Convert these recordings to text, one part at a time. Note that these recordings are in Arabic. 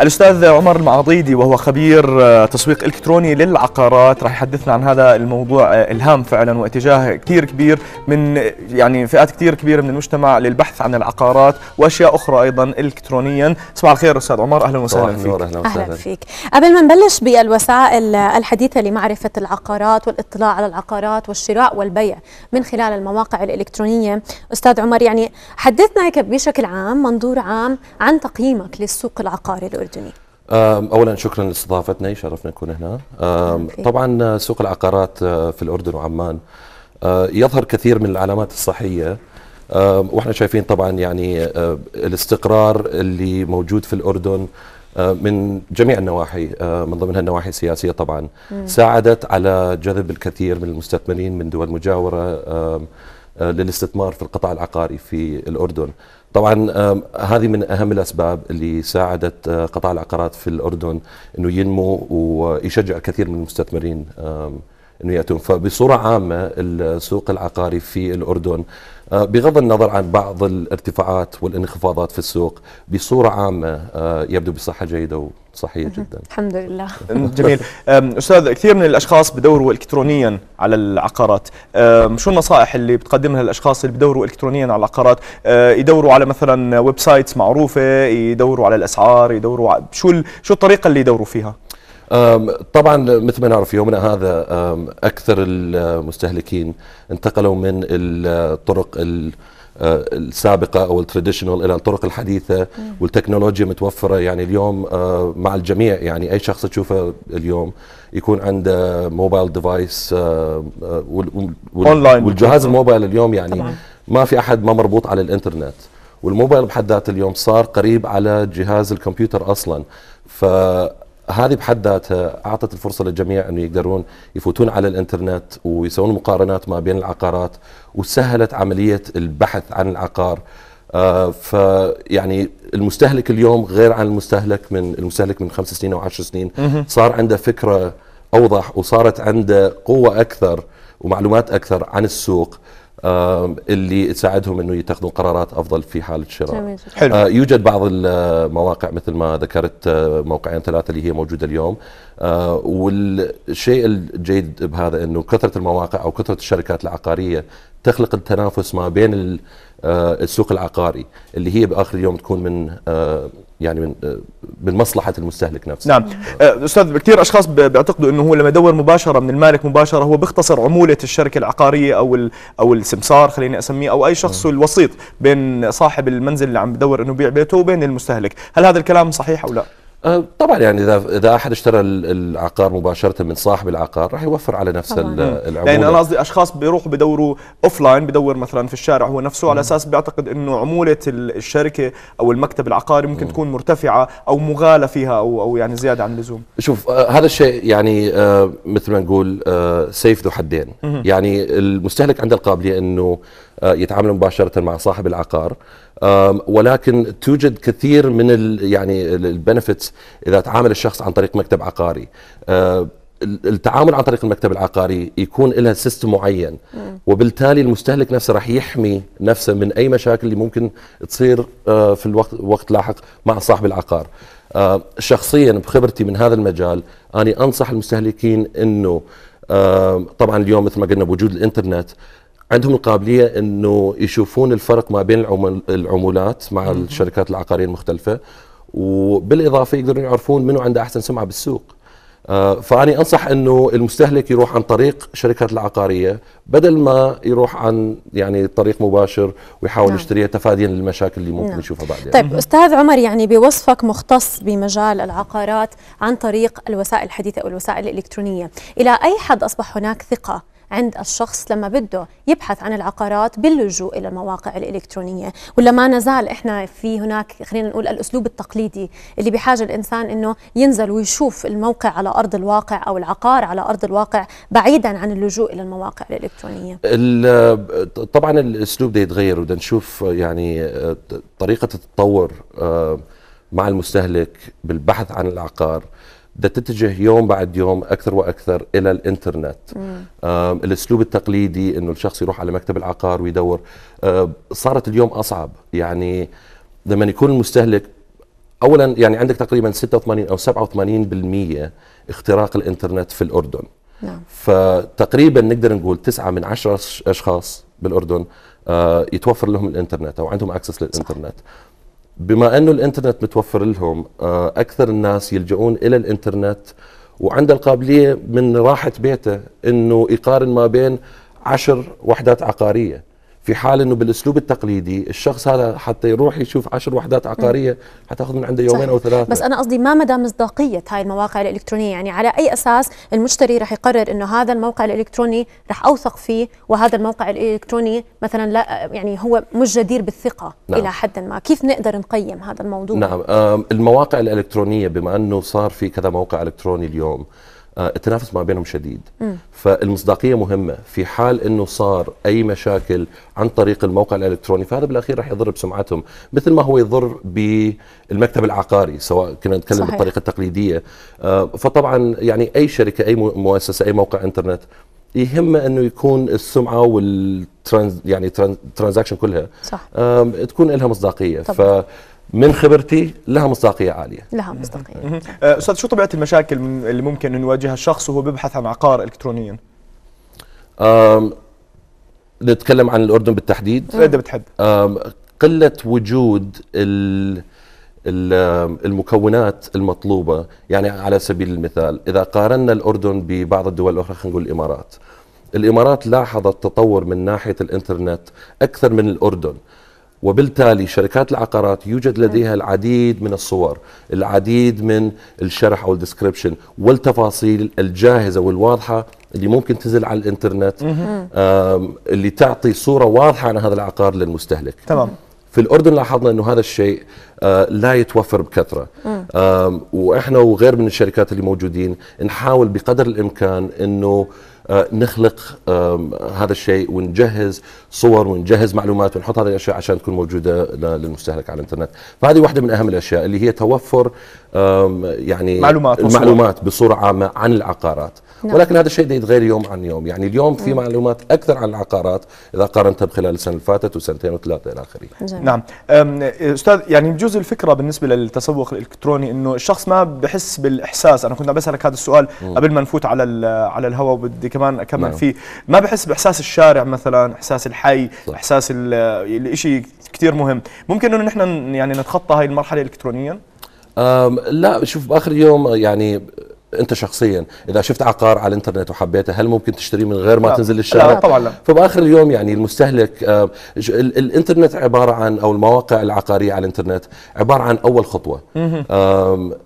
الأستاذ عمر المعضيدي وهو خبير آه، تسويق إلكتروني للعقارات راح يحدثنا عن هذا الموضوع آه، إلهام فعلا واتجاه كثير كبير من يعني فئات كثير كبيرة من المجتمع للبحث عن العقارات وأشياء أخرى أيضا إلكترونيا صباح الخير أستاذ عمر أهلا وسهلا فيك أهلا وسهلا فيك قبل ما نبلش بالوسائل الحديثة لمعرفة العقارات والاطلاع على العقارات والشراء والبيع من خلال المواقع الإلكترونية أستاذ عمر يعني حدثنا بشكل عام منظور عام عن تقييمك للسوق العقاري الأردني اولا شكرا لاستضافتنا شرفنا نكون هنا طبعا سوق العقارات آه، في الاردن وعمان آه، يظهر كثير من العلامات الصحيه واحنا شايفين طبعا يعني آه، الاستقرار اللي موجود في الاردن من جميع النواحي من ضمنها النواحي السياسيه طبعا ساعدت على جذب الكثير من المستثمرين من دول مجاوره آه، للاستثمار في القطاع العقاري في الأردن طبعا هذه من أهم الأسباب اللي ساعدت آه، قطاع العقارات في الأردن أنه ينمو ويشجع كثير من المستثمرين انه ياتون فبصوره عامه السوق العقاري في الاردن آه، بغض النظر عن بعض الارتفاعات والانخفاضات في السوق بصوره عامه آه، يبدو بصحه جيده وصحيه جدا. الحمد لله. جميل. استاذ كثير من الاشخاص بدوروا الكترونيا على العقارات، شو النصائح اللي بتقدمها للاشخاص اللي بدوروا الكترونيا على العقارات؟ آه، يدوروا على مثلا ويب سايتس معروفه، يدوروا على الاسعار، يدوروا على شو شو الطريقه اللي يدوروا فيها؟ طبعا مثل ما نعرف يومنا هذا اكثر المستهلكين انتقلوا من الطرق السابقه او التراديشنال الى الطرق الحديثه والتكنولوجيا متوفره يعني اليوم مع الجميع يعني اي شخص تشوفه اليوم يكون عنده موبايل ديفايس والجهاز الموبايل اليوم يعني ما في احد ما مربوط على الانترنت والموبايل بحد ذاته اليوم صار قريب على جهاز الكمبيوتر اصلا ف هذه بحد ذاتها اعطت الفرصه للجميع انه يقدرون يفوتون على الانترنت ويسوون مقارنات ما بين العقارات وسهلت عمليه البحث عن العقار آه فيعني المستهلك اليوم غير عن المستهلك من المستهلك من خمس سنين او عشر سنين صار عنده فكره اوضح وصارت عنده قوه اكثر ومعلومات اكثر عن السوق آه، اللي تساعدهم انه يتخذون قرارات افضل في حاله الشراء. آه، حلو. يوجد بعض المواقع مثل ما ذكرت آه، موقعين ثلاثه اللي هي موجوده اليوم آه، والشيء الجيد بهذا انه كثره المواقع او كثره الشركات العقاريه تخلق التنافس ما بين آه، السوق العقاري اللي هي باخر اليوم تكون من آه، يعني من من مصلحه المستهلك نفسه. نعم استاذ كثير اشخاص بيعتقدوا انه هو لما يدور مباشره من المالك مباشره هو بيختصر عموله الشركه العقاريه او او السمسار خليني اسميه او اي شخص الوسيط بين صاحب المنزل اللي عم بدور انه يبيع بيته وبين المستهلك، هل هذا الكلام صحيح او لا؟ آه، طبعا يعني اذا اذا احد اشترى العقار مباشره من صاحب العقار راح يوفر على نفس العموله يعني انا قصدي اشخاص بيروحوا بدوروا اوف لاين بدور مثلا في الشارع هو نفسه مم. على اساس بيعتقد انه عموله الشركه او المكتب العقاري ممكن مم. تكون مرتفعه او مغالى فيها او او يعني زياده عن اللزوم شوف آه هذا الشيء يعني آه مثل ما نقول آه سيف ذو حدين مم. يعني المستهلك عنده القابليه انه آه، يتعامل مباشره مع صاحب العقار ولكن توجد كثير من الـ يعني البنفيتس اذا تعامل الشخص عن طريق مكتب عقاري التعامل عن طريق المكتب العقاري يكون لها سيستم معين وبالتالي المستهلك نفسه راح يحمي نفسه من اي مشاكل اللي ممكن تصير آه، في الوقت وقت لاحق مع صاحب العقار شخصيا بخبرتي من هذا المجال اني انصح المستهلكين انه طبعا اليوم مثل ما قلنا بوجود الانترنت عندهم القابليه انه يشوفون الفرق ما بين العمولات مع الشركات العقاريه المختلفه وبالاضافه يقدرون يعرفون منو عنده احسن سمعه بالسوق آه، فاني انصح انه المستهلك يروح عن طريق شركات العقاريه بدل ما يروح عن يعني طريق مباشر ويحاول نعم. يشتريها تفاديا للمشاكل اللي ممكن نعم. نشوفها بعدين طيب يعني. استاذ عمر يعني بوصفك مختص بمجال العقارات عن طريق الوسائل الحديثه او الوسائل الالكترونيه الى اي حد اصبح هناك ثقه عند الشخص لما بده يبحث عن العقارات باللجوء الى المواقع الالكترونيه ولا ما نزال احنا في هناك خلينا نقول الاسلوب التقليدي اللي بحاجه الانسان انه ينزل ويشوف الموقع على ارض الواقع او العقار على ارض الواقع بعيدا عن اللجوء الى المواقع الالكترونيه طبعا الاسلوب ده يتغير وبدنا نشوف يعني آه، طريقه التطور آه، مع المستهلك بالبحث عن العقار بدها تتجه يوم بعد يوم اكثر واكثر الى الانترنت الاسلوب التقليدي انه الشخص يروح على مكتب العقار ويدور صارت اليوم اصعب يعني لما يكون المستهلك اولا يعني عندك تقريبا 86 او 87% اختراق الانترنت في الاردن نعم. فتقريبا نقدر نقول تسعة من عشرة اشخاص بالاردن آه، يتوفر لهم الانترنت او عندهم اكسس للانترنت صح. بما انه الانترنت متوفر لهم آه، اكثر الناس يلجؤون الى الانترنت وعند القابليه من راحه بيته انه يقارن ما بين عشر وحدات عقاريه في حال انه بالاسلوب التقليدي الشخص هذا حتى يروح يشوف عشر وحدات عقاريه حتاخذ من عنده يومين صحيح. او ثلاثه بس انا قصدي ما مدى مصداقيه هاي المواقع الالكترونيه يعني على اي اساس المشتري رح يقرر انه هذا الموقع الالكتروني رح اوثق فيه وهذا الموقع الالكتروني مثلا لا يعني هو مش جدير بالثقه نعم. الى حد ما كيف نقدر نقيم هذا الموضوع نعم المواقع الالكترونيه بما انه صار في كذا موقع الكتروني اليوم آه، التنافس ما بينهم شديد م. فالمصداقية مهمة في حال أنه صار أي مشاكل عن طريق الموقع الإلكتروني فهذا بالأخير راح يضر بسمعتهم مثل ما هو يضر بالمكتب العقاري سواء كنا نتكلم صحيح. بالطريقة التقليدية آه، فطبعا يعني أي شركة أي مؤسسة أي موقع إنترنت يهمه انه يكون السمعه والترانز يعني ترانزاكشن كلها صح. تكون لها مصداقيه طبعا. ف من خبرتي لها مصداقيه عاليه لها مصداقيه أه، استاذ شو طبيعه المشاكل اللي ممكن نواجهها الشخص وهو بيبحث عن عقار الكترونيا نتكلم عن الاردن بالتحديد اذا بتحب قله وجود ال المكونات المطلوبة يعني على سبيل المثال إذا قارنا الأردن ببعض الدول الأخرى خلينا نقول الإمارات الإمارات لاحظت تطور من ناحية الإنترنت أكثر من الأردن وبالتالي شركات العقارات يوجد لديها العديد من الصور العديد من الشرح أو الديسكريبشن والتفاصيل الجاهزة والواضحة اللي ممكن تنزل على الانترنت اللي تعطي صورة واضحة عن هذا العقار للمستهلك تمام في الاردن لاحظنا انه هذا الشيء آه، لا يتوفر بكثره واحنا وغير من الشركات اللي موجودين نحاول بقدر الامكان انه آه، نخلق هذا الشيء ونجهز صور ونجهز معلومات ونحط هذه الاشياء عشان تكون موجوده للمستهلك على الانترنت فهذه واحده من اهم الاشياء اللي هي توفر يعني معلومات المعلومات بصوره عامه عن العقارات نعم. ولكن هذا الشيء يتغير يوم عن يوم يعني اليوم في نعم. معلومات اكثر عن العقارات اذا قارنتها بخلال السنه اللي فاتت وسنتين وثلاثه الى اخره نعم استاذ يعني بجوز الفكره بالنسبه للتسوق الالكتروني انه الشخص ما بحس بالاحساس انا كنت عم بسالك هذا السؤال مم. قبل ما نفوت على على الهواء وبدي كمان اكمل نعم. فيه ما بحس باحساس الشارع مثلا احساس الحي صح. احساس الشيء كثير مهم ممكن انه نحن يعني نتخطى هاي المرحله الكترونيا لا شوف باخر يوم يعني انت شخصيا اذا شفت عقار على الانترنت وحبيته هل ممكن تشتريه من غير ما لا. تنزل الشارع لا طبعا لا فباخر اليوم يعني المستهلك آه الانترنت عباره عن او المواقع العقاريه على الانترنت عباره عن اول خطوه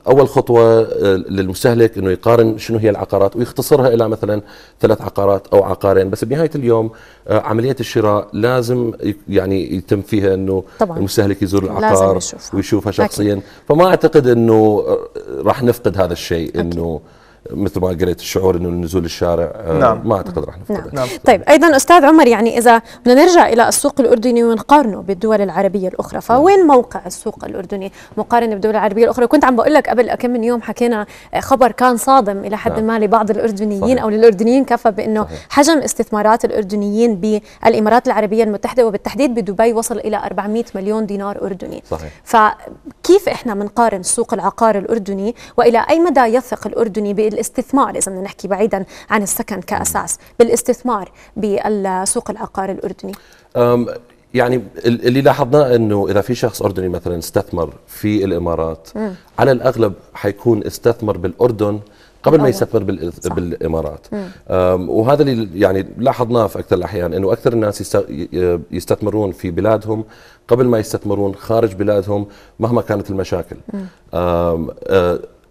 اول خطوه آه، للمستهلك انه يقارن شنو هي العقارات ويختصرها الى مثلا ثلاث عقارات او عقارين بس بنهايه اليوم آه عمليه الشراء لازم يعني يتم فيها انه طبعا. المستهلك يزور العقار ويشوفها شخصيا أكيد. فما اعتقد انه آه، راح نفقد هذا الشيء انه مثل ما قلت الشعور انه النزول الشارع آه، نعم. ما اعتقد راح نفترض نعم. نعم. طيب ايضا استاذ عمر يعني اذا بدنا نرجع الى السوق الاردني ونقارنه بالدول العربيه الاخرى نعم. فوين موقع السوق الاردني مقارنه بالدول العربيه الاخرى كنت عم بقول لك قبل كم من يوم حكينا آه، خبر كان صادم الى حد نعم. ما لبعض الاردنيين صحيح. او للاردنيين كفى بانه صحيح. حجم استثمارات الاردنيين بالامارات العربيه المتحده وبالتحديد بدبي وصل الى 400 مليون دينار اردني صحيح. كيف احنا بنقارن سوق العقار الاردني والى اي مدى يثق الاردني بالاستثمار اذا بدنا نحكي بعيدا عن السكن كاساس بالاستثمار بسوق العقار الاردني يعني اللي لاحظناه انه اذا في شخص اردني مثلا استثمر في الامارات م. على الاغلب حيكون استثمر بالاردن قبل ما يستثمر بالامارات وهذا اللي يعني لاحظناه في اكثر الاحيان انه اكثر الناس يستثمرون في بلادهم قبل ما يستثمرون خارج بلادهم مهما كانت المشاكل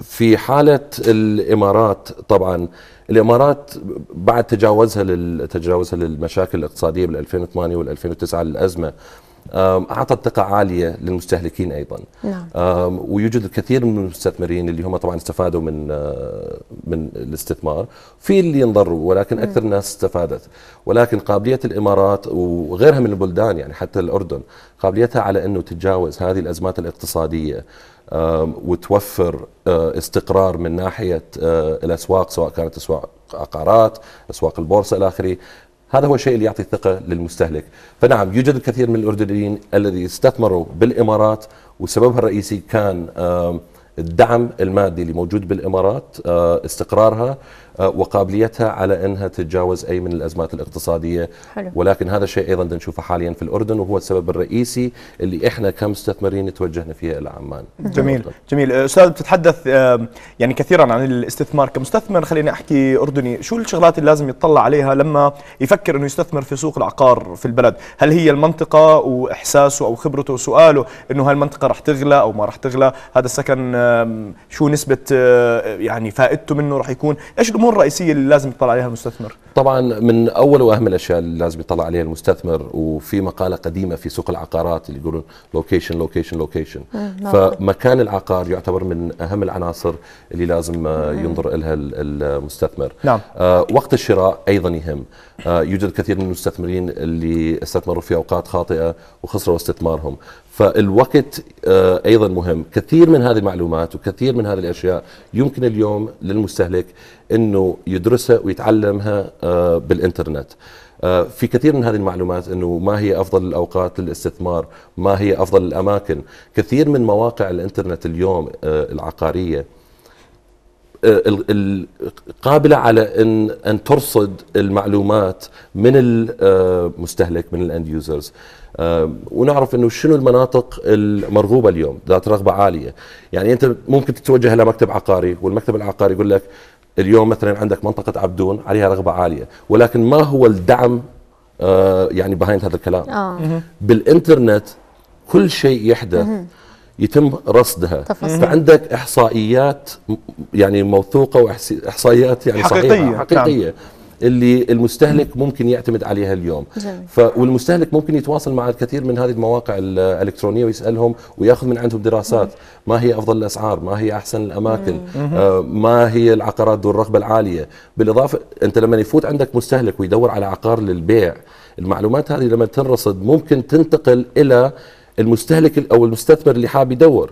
في حالة الإمارات طبعا الإمارات بعد تجاوزها تجاوزها للمشاكل الاقتصادية بال 2008 وال 2009 الازمه اعطى ثقه عاليه للمستهلكين ايضا نعم. ويوجد الكثير من المستثمرين اللي هم طبعا استفادوا من آه، من الاستثمار في اللي انضروا ولكن اكثر نعم. الناس استفادت ولكن قابليه الامارات وغيرها من البلدان يعني حتى الاردن قابليتها على انه تتجاوز هذه الازمات الاقتصاديه وتوفر آه، استقرار من ناحيه آه، الاسواق سواء كانت اسواق عقارات اسواق البورصه الى اخره هذا هو الشيء اللي يعطي ثقة للمستهلك فنعم يوجد الكثير من الأردنيين الذي استثمروا بالإمارات وسببها الرئيسي كان الدعم المادي اللي موجود بالإمارات آه، استقرارها وقابليتها على انها تتجاوز اي من الازمات الاقتصاديه حلو. ولكن هذا الشيء ايضا نشوفه حاليا في الاردن وهو السبب الرئيسي اللي احنا كمستثمرين توجهنا فيها الى عمان جميل جميل أه، استاذ بتتحدث أه، يعني كثيرا عن الاستثمار كمستثمر خليني احكي اردني شو الشغلات اللي لازم يطلع عليها لما يفكر انه يستثمر في سوق العقار في البلد هل هي المنطقه واحساسه او خبرته وسؤاله انه هالمنطقه رح تغلى او ما رح تغلى هذا السكن شو نسبه أه، يعني فائدته منه رح يكون ايش الامور الامور الرئيسيه اللي لازم يطلع عليها المستثمر طبعا من اول واهم الاشياء اللي لازم يطلع عليها المستثمر وفي مقاله قديمه في سوق العقارات اللي يقولون لوكيشن لوكيشن لوكيشن فمكان العقار يعتبر من اهم العناصر اللي لازم آه، ينظر لها المستثمر نعم. آه، وقت الشراء ايضا يهم آه، يوجد كثير من المستثمرين اللي استثمروا في اوقات خاطئه وخسروا استثمارهم فالوقت ايضا مهم كثير من هذه المعلومات وكثير من هذه الاشياء يمكن اليوم للمستهلك انه يدرسها ويتعلمها آه، بالانترنت آه، في كثير من هذه المعلومات انه ما هي افضل الاوقات للاستثمار ما هي افضل الاماكن كثير من مواقع الانترنت اليوم آه، العقاريه قابلة على أن, أن ترصد المعلومات من المستهلك من الاند يوزرز ونعرف انه شنو المناطق المرغوبه اليوم ذات رغبه عاليه يعني انت ممكن تتوجه الى مكتب عقاري والمكتب العقاري يقول لك اليوم مثلا عندك منطقه عبدون عليها رغبه عاليه ولكن ما هو الدعم آه، يعني بهايند هذا الكلام آه. بالانترنت كل شيء يحدث يتم رصدها تفصل. فعندك احصائيات يعني موثوقه واحصائيات يعني حقيقية. صحيحه حقيقيه نعم. اللي المستهلك ممكن يعتمد عليها اليوم ف والمستهلك ممكن يتواصل مع الكثير من هذه المواقع الالكترونيه ويسالهم وياخذ من عندهم دراسات ما هي افضل الاسعار ما هي احسن الاماكن آه ما هي العقارات ذو الرغبه العاليه بالاضافه انت لما يفوت عندك مستهلك ويدور على عقار للبيع المعلومات هذه لما تنرصد ممكن تنتقل الى المستهلك او المستثمر اللي حاب يدور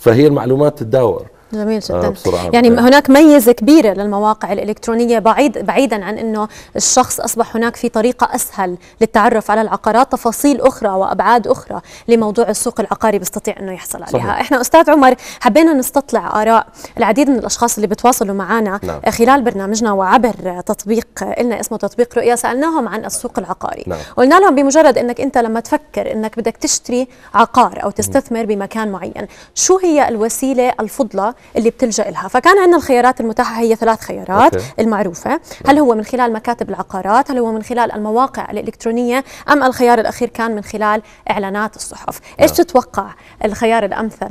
فهي المعلومات تتداور جميل جدا يعني بتاعي. هناك ميزه كبيره للمواقع الالكترونيه بعيد بعيدا عن انه الشخص اصبح هناك في طريقه اسهل للتعرف على العقارات تفاصيل اخرى وابعاد اخرى لموضوع السوق العقاري بيستطيع انه يحصل عليها صحيح. احنا استاذ عمر حبينا نستطلع اراء العديد من الاشخاص اللي بتواصلوا معنا نعم. خلال برنامجنا وعبر تطبيق لنا اسمه تطبيق رؤيا سالناهم عن السوق العقاري نعم. قلنا لهم بمجرد انك انت لما تفكر انك بدك تشتري عقار او تستثمر بمكان معين شو هي الوسيله الفضلى اللي بتلجا لها فكان عندنا الخيارات المتاحه هي ثلاث خيارات أوكي. المعروفه نعم. هل هو من خلال مكاتب العقارات هل هو من خلال المواقع الالكترونيه ام الخيار الاخير كان من خلال اعلانات الصحف ايش نعم. تتوقع الخيار الامثل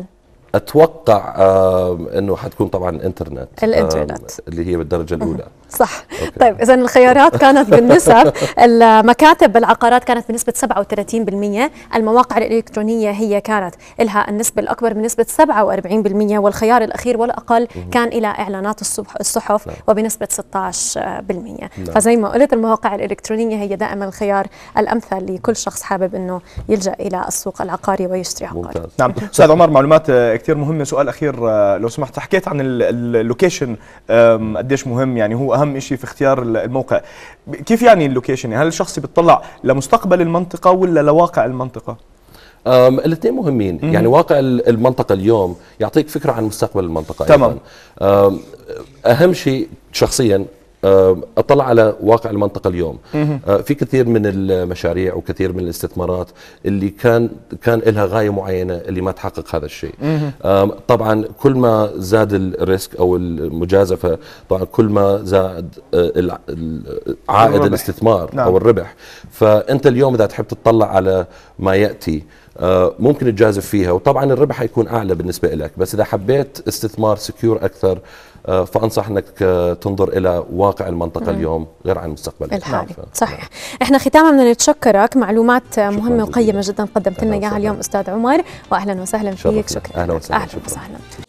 اتوقع انه حتكون طبعا الانترنت الانترنت اللي هي بالدرجه الاولى صح أوكي. طيب اذا الخيارات كانت بالنسب المكاتب بالعقارات كانت بنسبه 37% المواقع الالكترونيه هي كانت لها النسبه الاكبر بنسبه 47% والخيار الاخير والاقل كان الى اعلانات الصحف نعم. وبنسبه 16% نعم. فزي ما قلت المواقع الالكترونيه هي دائما الخيار الامثل لكل شخص حابب انه يلجا الى السوق العقاري ويشتري عقار نعم استاذ عمر معلومات آه، كثير مهمه سؤال اخير آه، لو سمحت حكيت عن اللوكيشن قديش مهم يعني هو واهم شيء في اختيار الموقع كيف يعني اللوكيشن يعني هل الشخص بيطلع لمستقبل المنطقه ولا لواقع المنطقه الاثنين مهمين مم. يعني واقع المنطقه اليوم يعطيك فكره عن مستقبل المنطقه تمام أيضاً. اهم شيء شخصيا آه، اطلع على واقع المنطقه اليوم آه، في كثير من المشاريع وكثير من الاستثمارات اللي كان كان لها غايه معينه اللي ما تحقق هذا الشيء طبعا كل ما زاد الريسك او المجازفه طبعا كل ما زاد آه، عائد الاستثمار نعم. او الربح فانت اليوم اذا تحب تطلع على ما ياتي آه، ممكن تجازف فيها وطبعا الربح حيكون اعلى بالنسبه لك بس اذا حبيت استثمار سكيور اكثر آه، فانصح انك آه، تنظر الى واقع المنطقه اليوم غير عن المستقبل الحالي نعم. صحيح نعم. احنا ختاما بدنا نتشكرك معلومات مهمه وقيمه جدا قدمت لنا اياها اليوم استاذ عمر واهلا وسهلا فيك شكرا اهلا وسهلا, أهلا وسهلا.